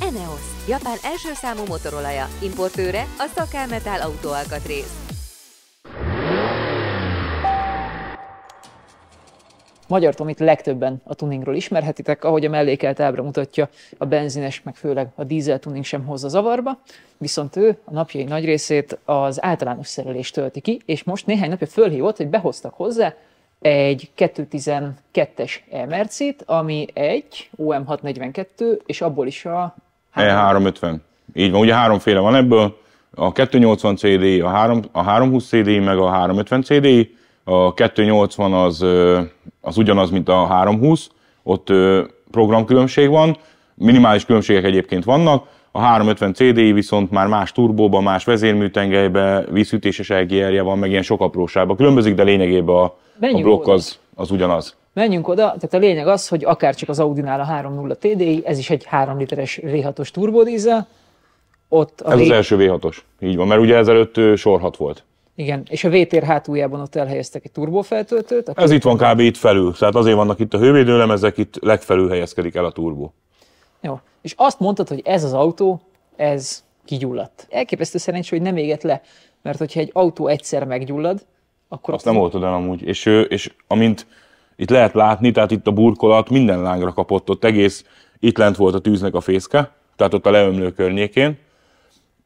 Eneos, Japán első számú motorolaja, importőre a Szakámetál autóalkatrész. Magyar Tomit legtöbben a tuningról ismerhetitek, ahogy a mellékelt ábra mutatja, a benzines, meg főleg a dízel tuning sem hozza zavarba, viszont ő a napjai nagy részét az általános szerelést tölti ki, és most néhány napja fölhívott, hogy behoztak hozzá egy 212-es e ami egy OM642, és abból is a Hát E350. Így van, ugye háromféle van ebből, a 280 CD, a, 3, a 320 CD, meg a 350 CD. A 280 az, az ugyanaz, mint a 320, ott programkülönbség van, minimális különbségek egyébként vannak, a 350 CD viszont már más turbóba, más vezérműtengelybe, vízütéses EGR-je van, meg ilyen sok apróságban különbözik, de lényegében a, a blokk az, az ugyanaz. Menjünk oda, tehát a lényeg az, hogy akár csak az Audinál a 3.0 TDI, ez is egy 3 literes V6-os turbodízel. Ott a ez v... az első V6-os, így van, mert ugye ezelőtt sorhat volt. Igen, és a VTR hátuljában ott elhelyeztek egy turbófeltöltőt. Ez itt van kb. itt felül, tehát azért vannak itt a hővédőlemezek, itt legfelül helyezkedik el a turbó. Jó, és azt mondtad, hogy ez az autó, ez kigyulladt. Elképesztő szerencsé, hogy nem éget le, mert hogyha egy autó egyszer meggyullad, akkor... Azt nem oltod el amúgy, és, és amint itt lehet látni, tehát itt a burkolat minden lángra kapott, ott egész, itt lent volt a tűznek a fészke, tehát ott a leömlő környékén,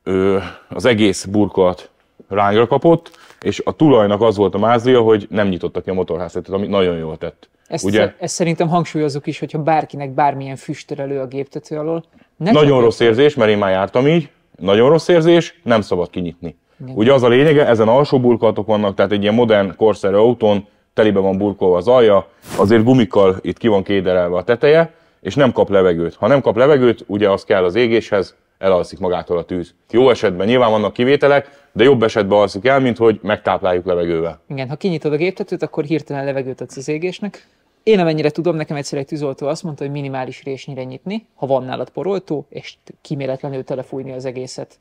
ö, az egész burkolat lángra kapott, és a tulajnak az volt a mázlia, hogy nem nyitottak ki a motorházat, amit nagyon jól tett. Ezt, Ugye? ezt szerintem hangsúlyozok is, hogyha bárkinek bármilyen füstörelő a géptető alól. Nem nagyon nem rossz érzés, mert én már jártam így, nagyon rossz érzés, nem szabad kinyitni. Igen. Ugye az a lényege, ezen alsó burkolatok vannak, tehát egy ilyen modern korszerű autón telibe van burkolva az alja, azért gumikkal itt ki van kéderelve a teteje, és nem kap levegőt. Ha nem kap levegőt, ugye az kell az égéshez, elalszik magától a tűz. Jó esetben nyilván vannak kivételek, de jobb esetben alszik el, mint hogy megtápláljuk levegővel. Igen, ha kinyitod a géptetőt, akkor hirtelen levegőt adsz az égésnek. Én amennyire tudom, nekem egyszer egy tűzoltó azt mondta, hogy minimális résnyire nyitni, ha van nálad poroltó, és kiméletlenül telefújni az egészet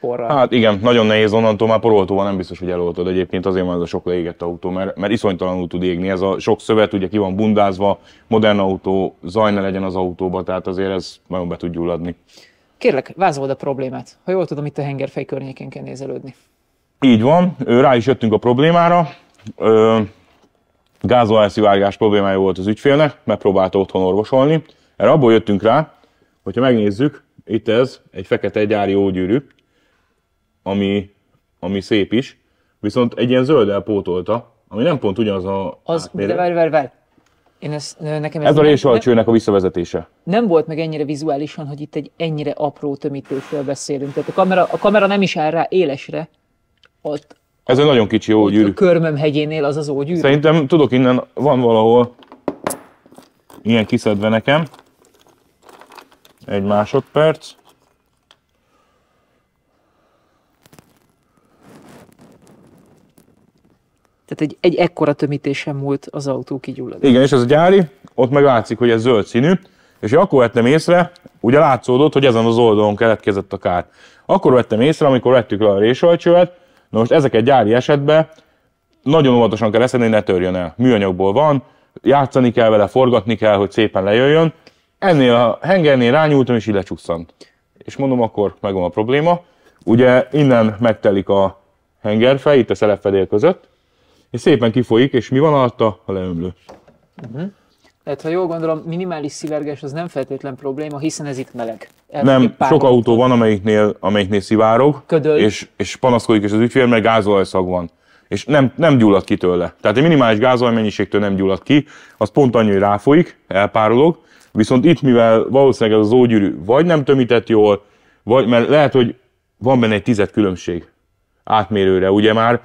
porral. Hát igen, nagyon nehéz onnantól, már poroltóval nem biztos, hogy eloltod egyébként, azért van ez a sok leégett autó, mert, mert iszonytalanul tud égni, ez a sok szövet ugye ki van bundázva, modern autó, zaj ne legyen az autóba, tehát azért ez nagyon be tud gyulladni. Kérlek, vázold a problémát. Ha jól tudom, itt a hengerfej környékén kell nézelődni. Így van, rá is jöttünk a problémára. gázolászivárgás problémája volt az ügyfélnek, megpróbálta otthon orvosolni. Erre abból jöttünk rá, hogyha megnézzük, itt ez egy fekete gyári ógyűrű, ami, ami szép is, viszont egy ilyen zölddel pótolta, ami nem pont ugyanaz a Az, de várj, várj, várj. Én ezt, nekem ez, ez a résalcsőnek a visszavezetése. Nem volt meg ennyire vizuálisan, hogy itt egy ennyire apró tömítésről beszélünk. Tehát a kamera, a kamera nem is áll rá élesre. Ott, ez egy nagyon kicsi ógyűrű. A körmöm hegyénél az az ógyűrű. Szerintem tudok innen, van valahol ilyen kiszedve nekem. Egy másodperc. Tehát egy, egy ekkora tömítésen múlt az autó kigyullad. Igen, és ez a gyári, ott meg látszik, hogy ez zöld színű, és akkor vettem észre, ugye látszódott, hogy ezen az oldalon keletkezett a kár. Akkor vettem észre, amikor vettük le a résalcsövet, na most egy gyári esetben nagyon óvatosan kell eszedni, hogy ne törjön el. Műanyagból van, játszani kell vele, forgatni kell, hogy szépen lejöjjön, Ennél a hengernél rányúltam, és így csusszant. És mondom, akkor megvan a probléma. Ugye innen megtelik a hengerfej, itt a szelepfedél között, és szépen kifolyik, és mi van alatta? A leömlő. Uh-huh. Tehát, ha jól gondolom, minimális szivárgás az nem feltétlen probléma, hiszen ez itt meleg. El nem, sok autó van, amelyiknél, amelyiknél szivárog, Ködöl. és, és panaszkodik, és az ügyfél, mert gázolajszag van. És nem, nem gyullad ki tőle. Tehát egy minimális gázolajmennyiségtől nem gyullad ki, az pont annyi, hogy ráfolyik, elpárolog, Viszont itt, mivel valószínűleg ez az ógyűrű vagy nem tömített jól, vagy, mert lehet, hogy van benne egy tized különbség átmérőre. Ugye már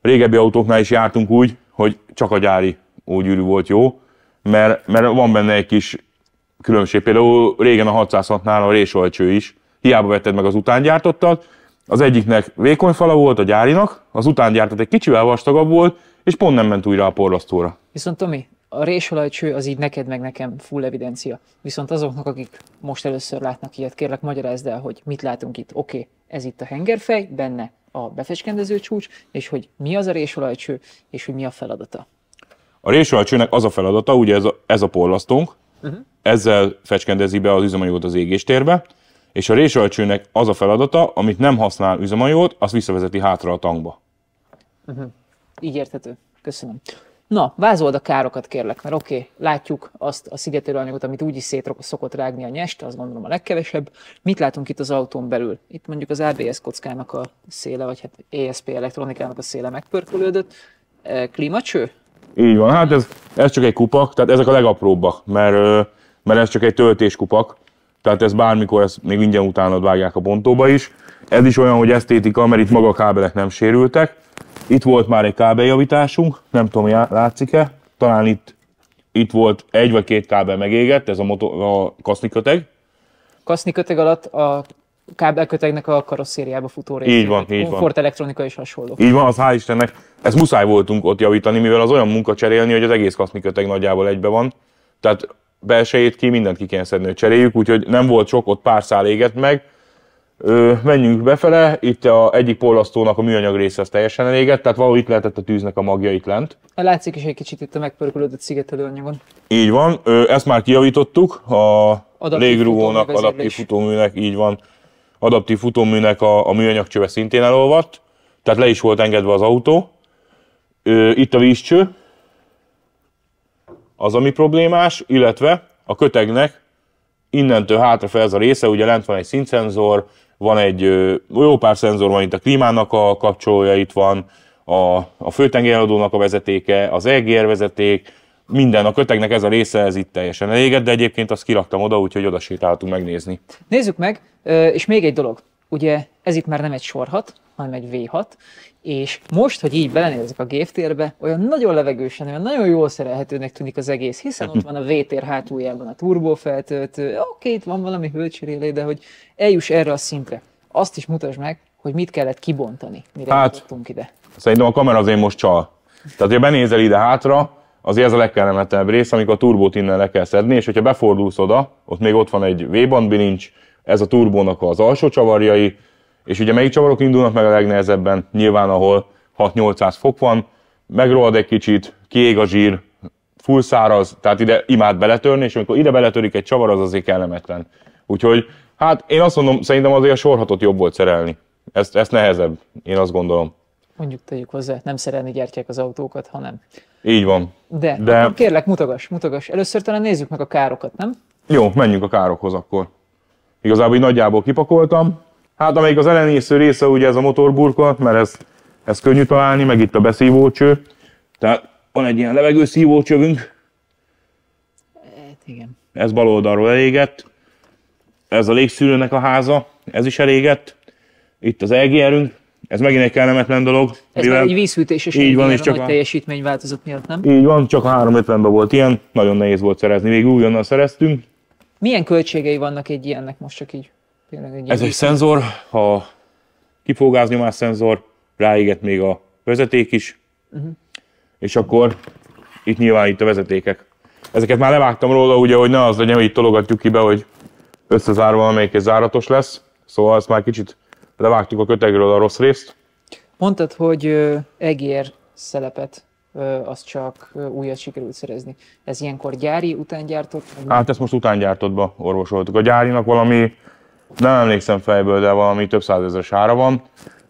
régebbi autóknál is jártunk úgy, hogy csak a gyári ógyűrű volt jó, mert, mert van benne egy kis különbség. Például régen a 606-nál a résolcső is, hiába vetted meg az utángyártottat, az egyiknek vékony fala volt a gyárinak, az utángyártat egy kicsivel vastagabb volt, és pont nem ment újra a porlasztóra. Viszont Tomi, a résolajcső az így neked meg nekem full evidencia. Viszont azoknak, akik most először látnak ilyet, kérlek magyarázd el, hogy mit látunk itt. Oké, okay, ez itt a hengerfej, benne a befecskendező csúcs, és hogy mi az a résolajcső, és hogy mi a feladata. A résolajcsőnek az a feladata, ugye ez a, ez a porlasztónk, uh-huh. ezzel fecskendezi be az üzemanyagot az égéstérbe, és a résolajcsőnek az a feladata, amit nem használ üzemanyagot, azt visszavezeti hátra a tankba. Uh-huh. Így érthető. Köszönöm. Na, vázold a károkat kérlek, mert oké, okay, látjuk azt a szigetelőanyagot, amit úgyis szét szokott rágni a nyest, azt gondolom a legkevesebb. Mit látunk itt az autón belül? Itt mondjuk az ABS kockának a széle, vagy hát ESP elektronikának a széle megpörkölődött. E, klímacső? Így van, hát ez, ez csak egy kupak, tehát ezek a legapróbbak, mert, mert ez csak egy töltéskupak, tehát ez bármikor, ezt még ingyen utána vágják a bontóba is. Ez is olyan, hogy esztétika, mert itt maga a kábelek nem sérültek, itt volt már egy kábeljavításunk, nem tudom, látszik-e. Talán itt, itt volt egy vagy két kábel megégett, ez a, motor, a kaszniköteg. Kaszniköteg alatt a kábelkötegnek a karosszériába futó része. Így van, így van. elektronika is hasonló. Így van, az hál' Istennek. Ezt muszáj voltunk ott javítani, mivel az olyan munka cserélni, hogy az egész köteg nagyjából egybe van. Tehát belsejét ki, mindent ki kéne szedni, hogy cseréljük, úgyhogy nem volt sok, ott pár szál égett meg, Ö, menjünk befele, itt a egyik porlasztónak a műanyag része az teljesen elégett, tehát valahol itt lehetett a tűznek a magja itt lent. Látszik is egy kicsit itt a megpörkölődött szigetelőanyagon. Így van, ö, ezt már kijavítottuk a adaptív légrugónak, adaptív futóműnek, így van, adaptív futóműnek a, a műanyag csöve szintén elolvadt, tehát le is volt engedve az autó. Ö, itt a vízcső, az ami problémás, illetve a kötegnek innentől hátrafelé ez a része, ugye lent van egy szintszenzor, van egy jó pár szenzor, van itt a klímának a kapcsolója, itt van a, a főtengerhaladónak a vezetéke, az EGR vezeték, minden, a kötegnek ez a része, ez itt teljesen eléged, de egyébként azt kiraktam oda, úgyhogy oda sétáltunk megnézni. Nézzük meg, és még egy dolog, ugye ez itt már nem egy sorhat, hanem egy V6, és most, hogy így belenézek a géptérbe, olyan nagyon levegősen, olyan nagyon jól szerelhetőnek tűnik az egész, hiszen ott van a VTR hátuljában a turbófeltöltő, oké, itt van valami hőcsérélé, de hogy eljuss erre a szintre. Azt is mutasd meg, hogy mit kellett kibontani, mire hát, ide. Szerintem a kamera azért most csal. Tehát, ha benézel ide hátra, azért ez a legkellemetebb rész, amikor a turbót innen le kell szedni, és hogyha befordulsz oda, ott még ott van egy V-band bilincs, ez a turbónak az alsó csavarjai, és ugye melyik csavarok indulnak meg a legnehezebben? Nyilván, ahol 6-800 fok van, megrohad egy kicsit, kiég a zsír, full száraz, tehát ide imád beletörni, és amikor ide beletörik egy csavar, az azért kellemetlen. Úgyhogy, hát én azt mondom, szerintem azért a sorhatot jobb volt szerelni. Ezt, ezt nehezebb, én azt gondolom. Mondjuk tegyük hozzá, nem szerelni gyártják az autókat, hanem. Így van. De, De... kérlek, mutogass, mutogass. Először talán nézzük meg a károkat, nem? Jó, menjünk a károkhoz akkor. Igazából így nagyjából kipakoltam, Hát amelyik az elenyésző része ugye ez a motorburkolat, mert ez, ez könnyű találni, meg itt a beszívócső. Tehát van egy ilyen levegőszívócsövünk. Hát igen. Ez bal oldalról elégett. Ez a légszűrőnek a háza, ez is elégett. Itt az EGR-ünk, ez megint egy kellemetlen dolog. Ez mivel... egy vízhűtéses így van, és csak a teljesítményváltozat miatt, nem? Így van, csak a 350-ben volt ilyen, nagyon nehéz volt szerezni, még újonnan szereztünk. Milyen költségei vannak egy ilyennek most csak így? Tényleg egy Ez egy szenzor, ha kifogáznyomás szenzor, ráéget még a vezeték is, uh-huh. és akkor itt nyilván itt a vezetékek. Ezeket már levágtam róla, ugye, hogy ne az legyen, hogy itt tologatjuk ki be, hogy összezárva, amelyik záratos lesz. Szóval ezt már kicsit levágtuk a kötegről a rossz részt. Mondtad, hogy egér szelepet az csak újat sikerült szerezni. Ez ilyenkor gyári, utángyártott? Hát ezt most utángyártottba orvosoltuk. A gyárinak valami nem emlékszem fejből, de valami több százezer ára van.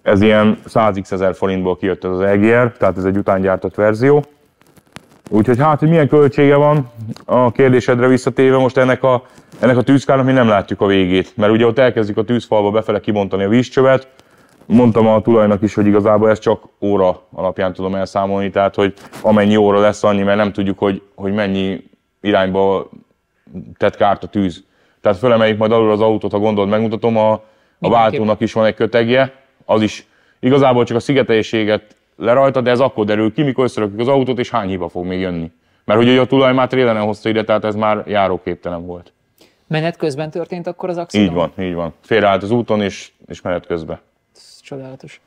Ez ilyen 100x ezer forintból kijött ez az EGR, tehát ez egy utángyártott verzió. Úgyhogy hát, hogy milyen költsége van a kérdésedre visszatéve, most ennek a, ennek a tűzfának mi nem látjuk a végét, mert ugye ott elkezdik a tűzfalba befele kibontani a vízcsövet, mondtam a tulajnak is, hogy igazából ezt csak óra alapján tudom elszámolni, tehát hogy amennyi óra lesz annyi, mert nem tudjuk, hogy, hogy mennyi irányba tett kárt a tűz tehát fölemeljük majd alul az autót, ha gondolod, megmutatom, a, a váltónak is van egy kötegje, az is igazából csak a szigetelésséget lerajta, de ez akkor derül ki, mikor összerakjuk az autót, és hány hiba fog még jönni. Mert hogy ugye a tulaj már trélenen hozta ide, tehát ez már járóképtelen volt. Menet közben történt akkor az accident? Így van, így van. Félreállt az úton, és, és menet közben. Ez csodálatos.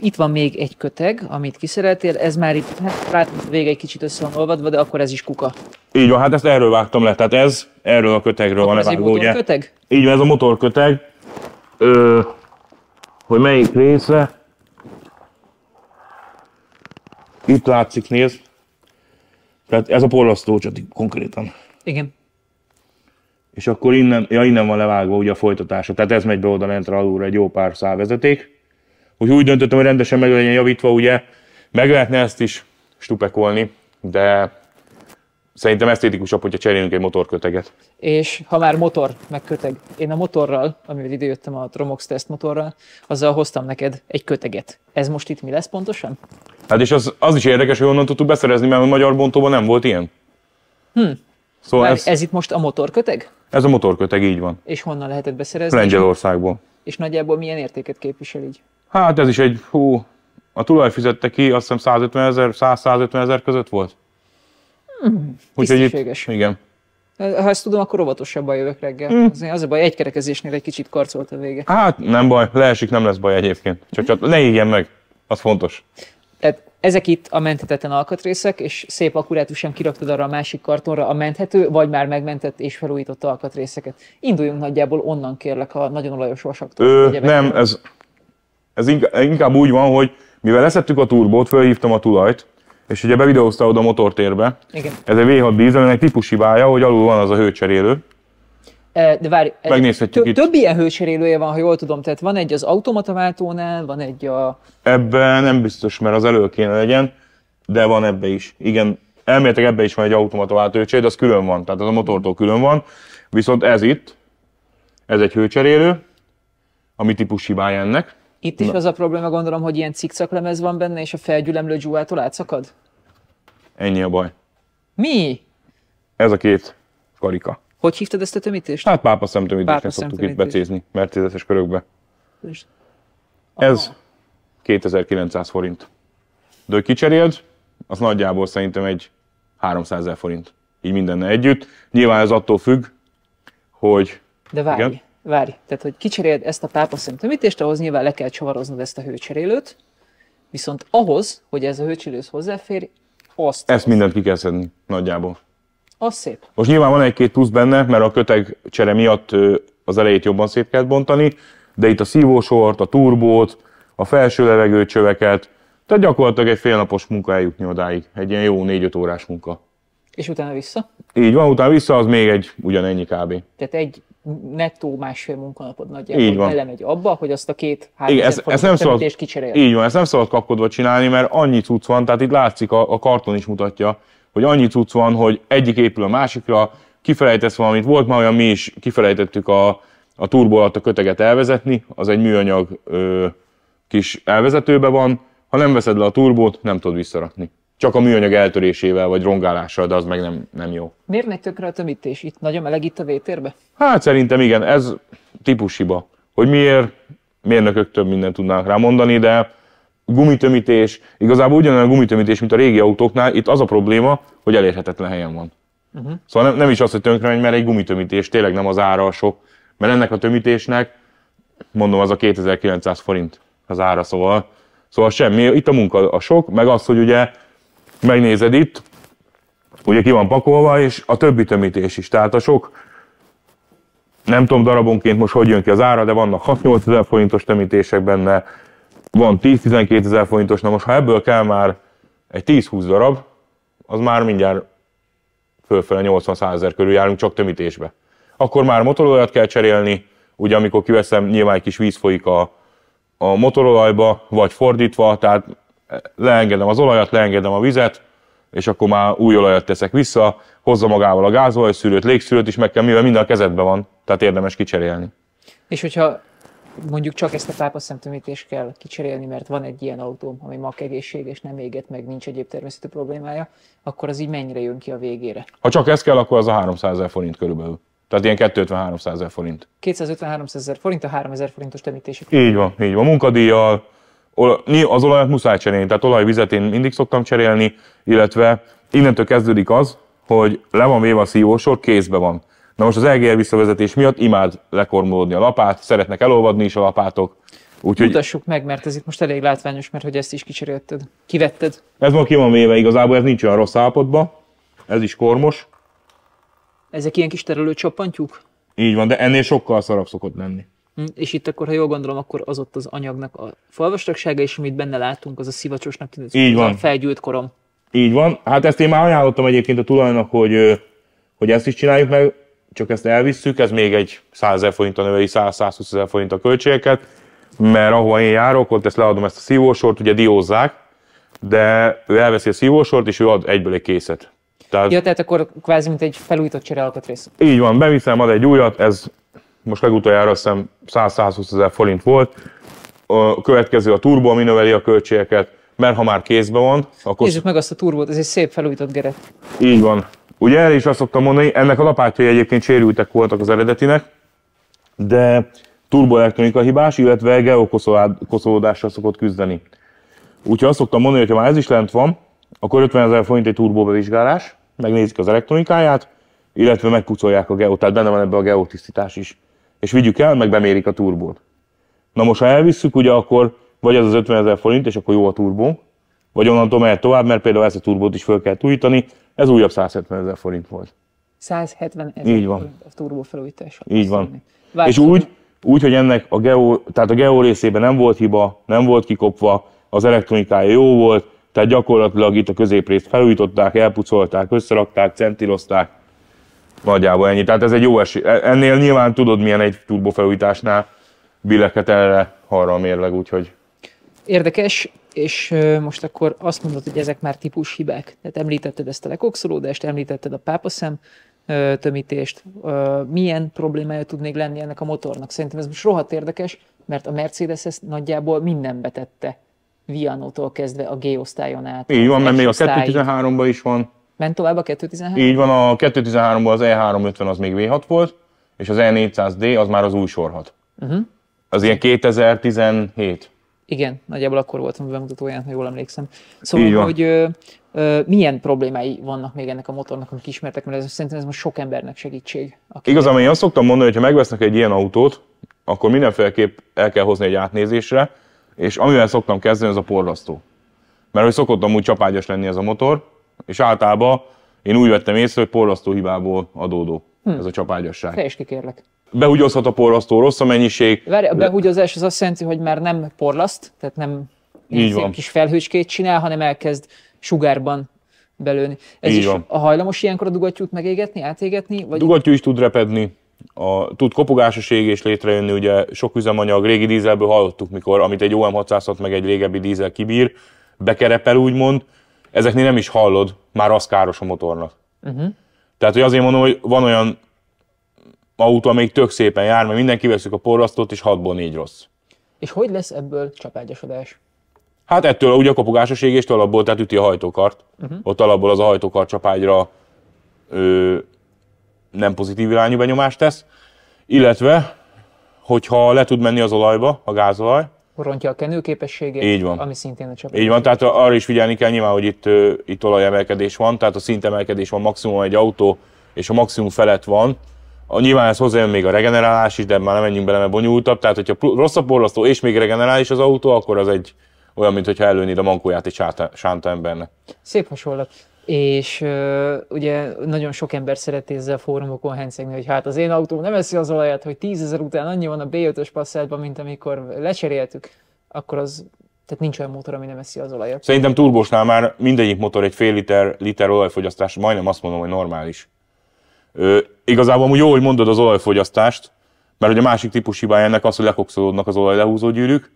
Itt van még egy köteg, amit kiszereltél, ez már itt, hát látom, vége egy kicsit össze van olvadva, de akkor ez is kuka. Így van, hát ezt erről vágtam le, tehát ez erről a kötegről akkor van ez levágó, ugye? Köteg? Így van, ez a motorköteg. Ö, hogy melyik része? Itt látszik, nézd. Tehát ez a porlasztó konkrétan. Igen. És akkor innen, ja, innen van levágva ugye a folytatása, tehát ez megy be oda lentre alulra egy jó pár szálvezeték. vezeték úgy, úgy döntöttem, hogy rendesen meg legyen javítva, ugye meg lehetne ezt is stupekolni, de szerintem esztétikusabb, hogyha cserélünk egy motorköteget. És ha már motor, meg köteg, én a motorral, amivel idejöttem a Tromox test motorral, azzal hoztam neked egy köteget. Ez most itt mi lesz pontosan? Hát és az, az is érdekes, hogy onnan tudtuk beszerezni, mert a magyar bontóban nem volt ilyen. Hm. Szóval ez, ez itt most a motorköteg? Ez a motorköteg, így van. És honnan lehetett beszerezni? Lengyelországból. És nagyjából milyen értéket képvisel így? Hát ez is egy, hú, a tulaj fizette ki, azt hiszem 150 ezer, 150 ezer között volt. Hmm, Úgyhogy itt, igen. Ha ezt tudom, akkor óvatosabban jövök reggel. Hmm. Az, az a baj, egy kerekezésnél egy kicsit karcolt a vége. Hát nem baj, leesik, nem lesz baj egyébként. Csak, csak ne ígyen meg, az fontos. Tehát ezek itt a menthetetlen alkatrészek, és szép akkurátusan kiraktad arra a másik kartonra a menthető, vagy már megmentett és felújított alkatrészeket. Induljunk nagyjából onnan kérlek a nagyon olajos vasaktól. Ö, nem, ez ez inkább úgy van, hogy mivel leszettük a turbót, fölhívtam a tulajt, és ugye bevideóztál oda a motortérbe. Igen. Ez egy V6 dízel, egy típus hibája, hogy alul van az a hőcserélő. De várj, Megnézhetjük itt. több ilyen hőcserélője van, ha jól tudom, tehát van egy az automataváltónál, van egy a... Ebben nem biztos, mert az elő kéne legyen, de van ebbe is. Igen, elméletek ebbe is van egy automataváltó hőcserélő, de az külön van, tehát az a motortól külön van. Viszont ez itt, ez egy hőcserélő, ami típus hibája ennek. Itt is Na. az a probléma, gondolom, hogy ilyen cikcaklemez van benne, és a felgyülemlő dzsúvától átszakad? Ennyi a baj. Mi? Ez a két karika. Hogy hívtad ezt a tömítést? Hát pápa szemtömítésnek szoktuk itt becézni, mercedes körökbe. Ez 2900 forint. De hogy kicseréld, az nagyjából szerintem egy 300 ezer forint. Így mindenne együtt. Nyilván ez attól függ, hogy... De várj, igen? várj, tehát hogy kicseréld ezt a pápaszem tömítést, ahhoz nyilván le kell csavaroznod ezt a hőcserélőt, viszont ahhoz, hogy ez a hőcserélő hozzáfér, azt... Ezt mindent ki kell szedni, nagyjából. Az szép. Most nyilván van egy-két plusz benne, mert a köteg csere miatt az elejét jobban szét kell bontani, de itt a szívósort, a turbót, a felső levegőcsöveket, tehát gyakorlatilag egy félnapos munka eljutni odáig, egy ilyen jó 4-5 órás munka. És utána vissza? Így van, utána vissza az még egy ugyanennyi kb. Tehát egy nettó másfél munkanapod nagyjából belemegy abba, hogy azt a két három ez, ez nem kicserélni. Így van, ezt nem szabad kapkodva csinálni, mert annyi cucc van, tehát itt látszik, a, a karton is mutatja, hogy annyi cucc van, hogy egyik épül a másikra, kifelejtesz valamit, volt már olyan, mi is kifelejtettük a, a turbo alatt a köteget elvezetni, az egy műanyag ö, kis elvezetőbe van, ha nem veszed le a turbót, nem tudod visszarakni csak a műanyag eltörésével vagy rongálással, de az meg nem, nem jó. Miért megy tökre a tömítés? Itt nagyon meleg itt a vétérbe? Hát szerintem igen, ez típushiba. Hogy miért, mérnökök több mindent tudnának rá mondani, de gumitömítés, igazából ugyanolyan gumitömítés, mint a régi autóknál, itt az a probléma, hogy elérhetetlen helyen van. Uh-huh. Szóval nem, nem is az, hogy tönkre megy, mert egy gumitömítés tényleg nem az ára a sok, mert ennek a tömítésnek, mondom, az a 2900 forint az ára, szóval, szóval semmi, itt a munka a sok, meg az, hogy ugye megnézed itt, ugye ki van pakolva, és a többi tömítés is. Tehát a sok, nem tudom darabonként most hogy jön ki az ára, de vannak 6-8 ezer forintos tömítések benne, van 10-12 ezer forintos, na most ha ebből kell már egy 10-20 darab, az már mindjárt fölfele 80-100 ezer körül járunk csak tömítésbe. Akkor már motorolajat kell cserélni, ugye amikor kiveszem, nyilván egy kis víz folyik a, a motorolajba, vagy fordítva, tehát leengedem az olajat, leengedem a vizet, és akkor már új olajat teszek vissza, hozza magával a gázolajszűrőt, légszűrőt is meg kell, mivel minden a kezedben van, tehát érdemes kicserélni. És hogyha mondjuk csak ezt a pápaszemtömítést kell kicserélni, mert van egy ilyen autóm, ami mag egészséges, nem éget meg, nincs egyéb természetű problémája, akkor az így mennyire jön ki a végére? Ha csak ez kell, akkor az a 300 ezer forint körülbelül. Tehát ilyen 250-300 ezer forint. 250-300 ezer forint a 3000 forintos temítési Így van, így van. Munkadíjjal, az olajat muszáj cserélni, tehát olajvizet én mindig szoktam cserélni, illetve innentől kezdődik az, hogy le van véve a szívósor, kézbe van. Na most az EGR visszavezetés miatt imád lekormolódni a lapát, szeretnek elolvadni is a lapátok. Úgyhogy... Mutassuk meg, mert ez itt most elég látványos, mert hogy ezt is kicserélted, kivetted. Ez most ki van véve, igazából ez nincs olyan rossz állapotban, ez is kormos. Ezek ilyen kis terülő csapantjuk? Így van, de ennél sokkal szarabb szokott lenni. Hm, és itt akkor, ha jól gondolom, akkor az ott az anyagnak a falvastagsága, és amit benne látunk, az a szivacsosnak tűnő Így van. Felgyűlt korom. Így van. Hát ezt én már ajánlottam egyébként a tulajnak, hogy, hogy ezt is csináljuk meg, csak ezt elvisszük, ez még egy 100 ezer forint a növeli, 100-120 ezer forint a költségeket, mert ahol én járok, ott ezt leadom ezt a szívósort, ugye diózzák, de ő elveszi a szívósort, és ő ad egyből egy készet. Tehát, ja, tehát akkor kvázi mint egy felújított cserélkatrész. Így van, beviszem, ad egy újat, ez most legutoljára azt hiszem 100-120 ezer forint volt. A következő a turbo, ami növeli a költségeket, mert ha már kézben van, akkor... Nézzük meg azt a turbót, ez egy szép felújított geret. Így van. Ugye erre is azt szoktam mondani, ennek a lapátjai egyébként sérültek voltak az eredetinek, de turboelektronika hibás, illetve geokoszolódással szokott küzdeni. Úgyhogy azt szoktam mondani, hogy ha már ez is lent van, akkor 50 ezer forint egy turbóbevizsgálás, megnézik az elektronikáját, illetve megkucolják a geót, tehát benne van ebbe a geotisztítás is és vigyük el, meg bemérik a turbót. Na most, ha elvisszük, ugye akkor vagy ez az 50 ezer forint, és akkor jó a turbó, vagy onnantól mehet tovább, mert például ezt a turbót is föl kell újítani, ez újabb 170 ezer forint volt. 170 ezer Így van. a turbó felújítása. Így van. És szóval- úgy, úgy, hogy ennek a geó, tehát a geó részében nem volt hiba, nem volt kikopva, az elektronikája jó volt, tehát gyakorlatilag itt a középrészt felújították, elpucolták, összerakták, centilozták, Nagyjából ennyi. Tehát ez egy jó esély. E- ennél nyilván tudod, milyen egy turbofelújításnál billeket erre, arra a mérleg, úgyhogy... Érdekes, és most akkor azt mondod, hogy ezek már típus hibák. Tehát említetted ezt a lekokszolódást, említetted a pápaszem tömítést. Milyen problémája még lenni ennek a motornak? Szerintem ez most rohadt érdekes, mert a Mercedes ezt nagyjából minden betette. Vianótól kezdve a G-osztályon át. Így van, mert még a 2013 ban is van Ment tovább a 213? Így van, a 213-ban az E350 az még V6 volt, és az E400D az már az új sorhat. Uh-huh. Az ilyen 2017. Igen, nagyjából akkor voltam a bemutatóján, ha jól emlékszem. Szóval, hogy ö, ö, milyen problémái vannak még ennek a motornak, amik ismertek, mert ez, szerintem ez most sok embernek segítség. igaz, én azt szoktam mondani, hogy ha megvesznek egy ilyen autót, akkor mindenféleképp el kell hozni egy átnézésre, és amivel szoktam kezdeni, az a porlasztó. Mert hogy szokottam úgy csapágyas lenni ez a motor, és általában én úgy vettem észre, hogy porlasztó hibából adódó hm. ez a csapágyasság. Te is kikérlek. Behugyozhat a porlasztó rossz a mennyiség. Várj, a behugyozás az azt jelenti, hogy már nem porlaszt, tehát nem így van. kis felhőcskét csinál, hanem elkezd sugárban belőni. Ez Így is van. a hajlamos ilyenkor a dugattyút megégetni, átégetni? Vagy... Dugattyú is tud repedni, a, tud kopogásos égés létrejönni, ugye sok üzemanyag, régi dízelből hallottuk, mikor, amit egy OM606 meg egy régebbi dízel kibír, bekerepel úgymond, ezeknél nem is hallod, már az káros a motornak. Uh-huh. Tehát, hogy azért mondom, hogy van olyan autó, amelyik tök szépen jár, mert mindenki veszük a porlasztót, és 6-ból 4 rossz. És hogy lesz ebből csapágyasodás? Hát ettől ugye a kopogásos égéstől alapból, tehát üti a hajtókart. Uh-huh. Ott alapból az a hajtókart csapágyra ö, nem pozitív irányú benyomást tesz. Illetve, hogyha le tud menni az olajba, a gázolaj, rontja a kenőképességét, Így van. ami szintén a csapat. Így van, tehát arra is figyelni kell nyilván, hogy itt, itt olajemelkedés van, tehát a szintemelkedés van, maximum egy autó, és a maximum felett van. A, nyilván ez hozzájön még a regenerálás is, de már nem menjünk bele, mert bonyolultabb. Tehát, hogyha rosszabb porlasztó és még regenerális az autó, akkor az egy olyan, mintha előnéd a mankóját egy sánta, sánta embernek. Szép hasonlat és uh, ugye nagyon sok ember szereti ezzel a fórumokon hencegni, hogy hát az én autóm nem eszi az olajat, hogy tízezer után annyi van a B5-ös passzátban, mint amikor lecseréltük, akkor az tehát nincs olyan motor, ami nem eszi az olajat. Szerintem turbósnál már mindegyik motor egy fél liter, liter olajfogyasztás, majdnem azt mondom, hogy normális. Ö, igazából jó, hogy mondod az olajfogyasztást, mert hogy a másik típus hibája ennek az, hogy lekokszolódnak az olajlehúzó gyűrűk,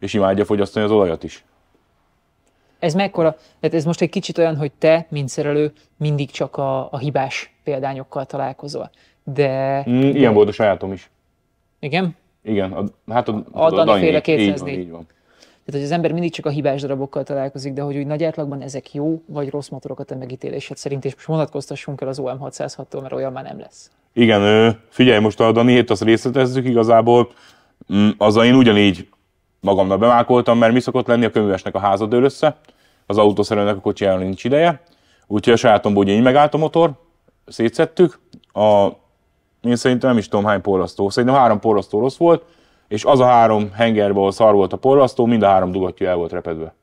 és imádja fogyasztani az olajat is ez mekkora, tehát ez most egy kicsit olyan, hogy te, mint szerelő, mindig csak a, a hibás példányokkal találkozol. De... Mm, ilyen volt a sajátom is. Igen? Igen, a, hát a, a, a, a Dani féle 204. Így van, így van. Tehát, hogy az ember mindig csak a hibás darabokkal találkozik, de hogy úgy nagy átlagban ezek jó vagy rossz motorok a te megítélésed szerint, és most vonatkoztassunk el az OM606-tól, mert olyan már nem lesz. Igen, figyelj, most a Dani 7 azt részletezzük igazából, mm, az én ugyanígy magamnak bemákoltam, mert mi szokott lenni, a köművesnek a háza dől össze, az autószerelőnek a kocsijára nincs ideje, úgyhogy a sajátomból ugye így megállt a motor, szétszettük, a, én szerintem nem is tudom hány porlasztó, szerintem három porlasztó rossz volt, és az a három hengerbe, ahol szar volt a porlasztó, mind a három dugattyú el volt repedve.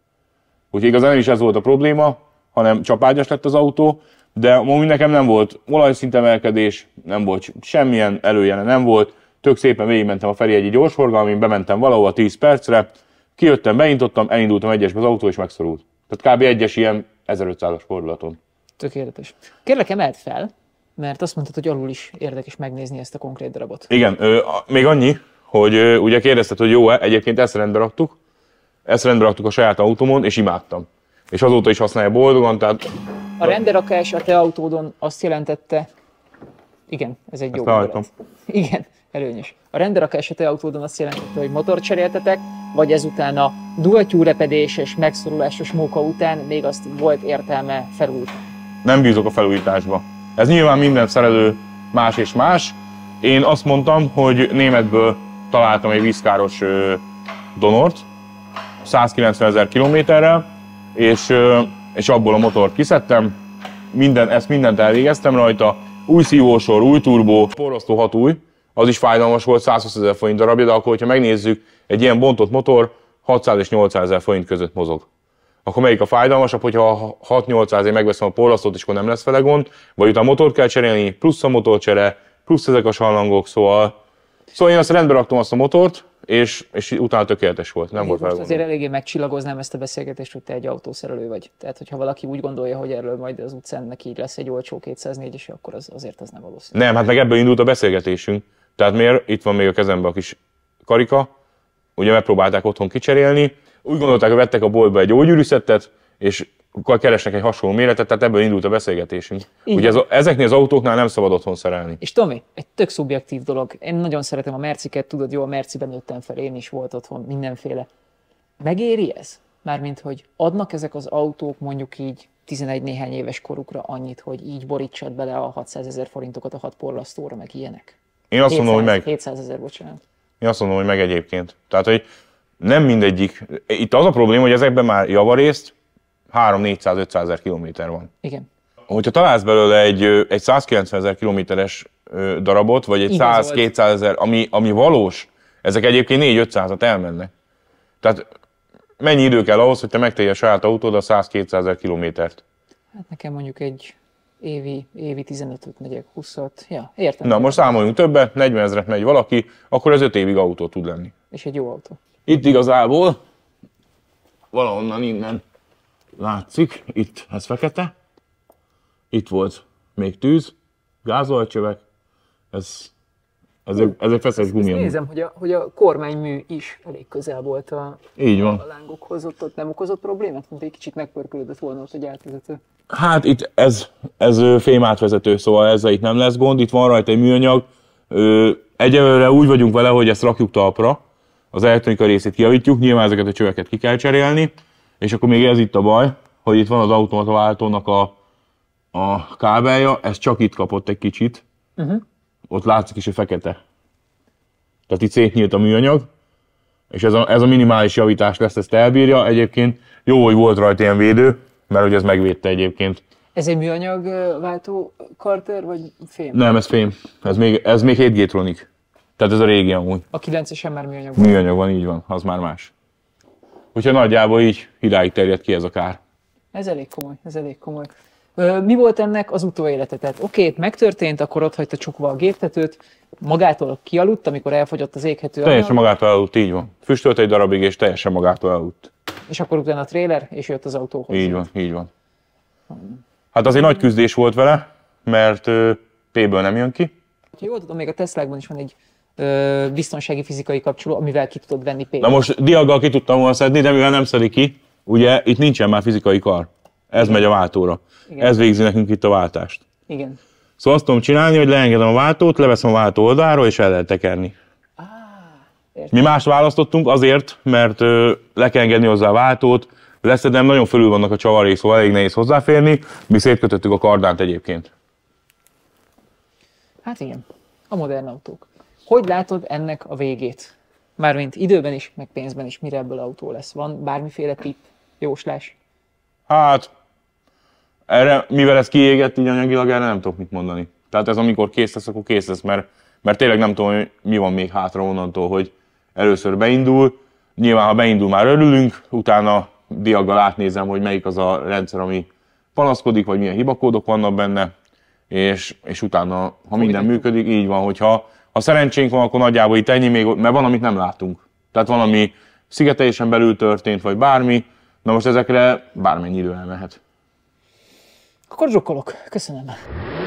Úgyhogy igazán nem is ez volt a probléma, hanem csapágyas lett az autó, de mondjuk nekem nem volt olajszintemelkedés, nem volt semmilyen előjele, nem volt, tök szépen végigmentem a feri egy gyors forgalmin, bementem valahova 10 percre, kijöttem, beintottam, elindultam egyesbe, az autó is megszorult. Tehát kb. egyes ilyen 1500-as fordulaton. Tökéletes. Kérlek, emeld fel, mert azt mondtad, hogy alul is érdekes megnézni ezt a konkrét darabot. Igen, ö, még annyi, hogy ö, ugye kérdezted, hogy jó-e, egyébként ezt rendbe raktuk, ezt rendbe raktuk a saját autómon, és imádtam. És azóta is használja boldogan, tehát... A renderakás a te autódon azt jelentette, igen, ez egy Ezt jó Igen előnyös. A renderaka esete autódon azt jelentette, hogy motor cseréltetek, vagy ezután a duatyúrepedés és megszorulásos móka után még azt volt értelme felújítani. Nem bízok a felújításba. Ez nyilván minden szerelő más és más. Én azt mondtam, hogy németből találtam egy vízkáros donort, 190 ezer kilométerrel, és, és abból a motort kiszedtem, minden, ezt mindent elvégeztem rajta, új szívósor, új turbó, forrasztó hat új, az is fájdalmas volt, 120 ezer forint darabja, de akkor, hogyha megnézzük, egy ilyen bontott motor 600 és 800 ezer forint között mozog. Akkor melyik a fájdalmasabb, hogyha 6-800 ezért megveszem a porlasztót, és akkor nem lesz vele gond, vagy utána motort kell cserélni, plusz a motorcsere, plusz ezek a sallangok, szóval... Szóval én azt rendbe raktam azt a motort, és, és utána tökéletes volt, nem én volt vele Most azért eléggé megcsillagoznám ezt a beszélgetést, hogy te egy autószerelő vagy. Tehát, hogyha valaki úgy gondolja, hogy erről majd az utcán neki így lesz egy olcsó 204-es, akkor az, azért az nem valószínű. Nem, hát meg ebből indult a beszélgetésünk. Tehát miért? Itt van még a kezemben a kis karika, ugye megpróbálták otthon kicserélni, úgy gondolták, hogy vettek a boltba egy ógyűrűszettet, és keresnek egy hasonló méretet, tehát ebből indult a beszélgetésünk. Igen. Ugye ez, ezeknél az autóknál nem szabad otthon szerelni. És Tomi, egy tök szubjektív dolog. Én nagyon szeretem a merciket, tudod, jó, a merciben nőttem fel, én is volt otthon mindenféle. Megéri ez? Mármint, hogy adnak ezek az autók mondjuk így 11 néhány éves korukra annyit, hogy így borítsad bele a 600 ezer forintokat a hat porlasztóra, meg ilyenek? Én azt mondom, hogy meg. 700 ezer, bocsánat. Én azt mondom, hogy meg egyébként. Tehát, hogy nem mindegyik. Itt az a probléma, hogy ezekben már javarészt 3-400-500 ezer kilométer van. Igen. Hogyha találsz belőle egy, egy 190 ezer kilométeres darabot, vagy egy 100-200 ezer, ami, ami valós, ezek egyébként 4-500-at elmennek. Tehát mennyi idő kell ahhoz, hogy te megtegyél a saját autód a 100-200 ezer kilométert? Hát nekem mondjuk egy évi, évi 15-öt megyek, 20-at. Ja, értem. Na most számoljunk többen, 40 ezeret megy valaki, akkor ez 5 évig autó tud lenni. És egy jó autó. Itt igazából valahonnan innen látszik, itt ez fekete, itt volt még tűz, gázolajcsövek, ez ez, egy, ez egy feszes gumi. nézem, hogy a, hogy a kormánymű is elég közel volt a, Így van. a lángokhoz, ott, ott nem okozott problémát, mint egy kicsit megpörkölődött volna ott egy átvezető. Hát itt ez, ez fém átvezető, szóval ezzel itt nem lesz gond, itt van rajta egy műanyag. Egyelőre úgy vagyunk vele, hogy ezt rakjuk talpra, az elektronika részét kiavítjuk, nyilván ezeket a csöveket ki kell cserélni, és akkor még ez itt a baj, hogy itt van az automata váltónak a, a kábelja, ez csak itt kapott egy kicsit, uh-huh ott látszik is, hogy fekete. Tehát itt szétnyílt a műanyag, és ez a, ez a minimális javítás lesz, ezt elbírja. Egyébként jó, hogy volt rajta ilyen védő, mert ugye ez megvédte egyébként. Ez egy műanyag váltó karter, vagy fém? Nem, ez fém. Ez még, ez még 7 tronik. Tehát ez a régi amúgy. A 9-es már műanyag van. Műanyag van, így van, az már más. Úgyhogy nagyjából így idáig terjed ki ez a kár. Ez elég komoly, ez elég komoly mi volt ennek az utóélete? Tehát oké, okay, megtörtént, akkor ott hagyta csukva a géptetőt, magától kialudt, amikor elfogyott az éghető Teljesen anyag. magától aludt, így van. Füstölt egy darabig, és teljesen magától aludt. És akkor utána a tréler, és jött az autóhoz. Így van, így van. Hát azért nagy küzdés volt vele, mert P-ből nem jön ki. Ha jól tudom, még a Teslákban is van egy biztonsági fizikai kapcsoló, amivel ki tudod venni P-t. Na most diaggal ki tudtam volna szedni, de mivel nem szedi ki, ugye itt nincsen már fizikai kar. Ez Igen. megy a váltóra. Igen. Ez végzi nekünk itt a váltást. Igen. Szóval azt tudom csinálni, hogy leengedem a váltót, leveszem a váltó oldaláról, és el lehet tekerni. Ah, Mi más választottunk azért, mert ö, le kell engedni hozzá a váltót, leszedem, nagyon fölül vannak a csavarék, szóval elég nehéz hozzáférni. Mi szétkötöttük a kardánt egyébként. Hát igen, a modern autók. Hogy látod ennek a végét? Mármint időben is, meg pénzben is, mire ebből autó lesz? Van bármiféle tipp, jóslás? Hát, erre, mivel ez kiégett így anyagilag, erre nem tudok mit mondani. Tehát ez amikor kész lesz, akkor kész lesz, mert, mert tényleg nem tudom, hogy mi van még hátra onnantól, hogy először beindul. Nyilván, ha beindul, már örülünk, utána diaggal átnézem, hogy melyik az a rendszer, ami panaszkodik, vagy milyen hibakódok vannak benne, és, és utána, ha minden működik, így van, hogyha ha szerencsénk van, akkor nagyjából itt ennyi még, mert van, amit nem látunk. Tehát van, ami szigetelésen belül történt, vagy bármi, na most ezekre bármennyi idő elmehet. Akkor zsukkolok. Köszönöm.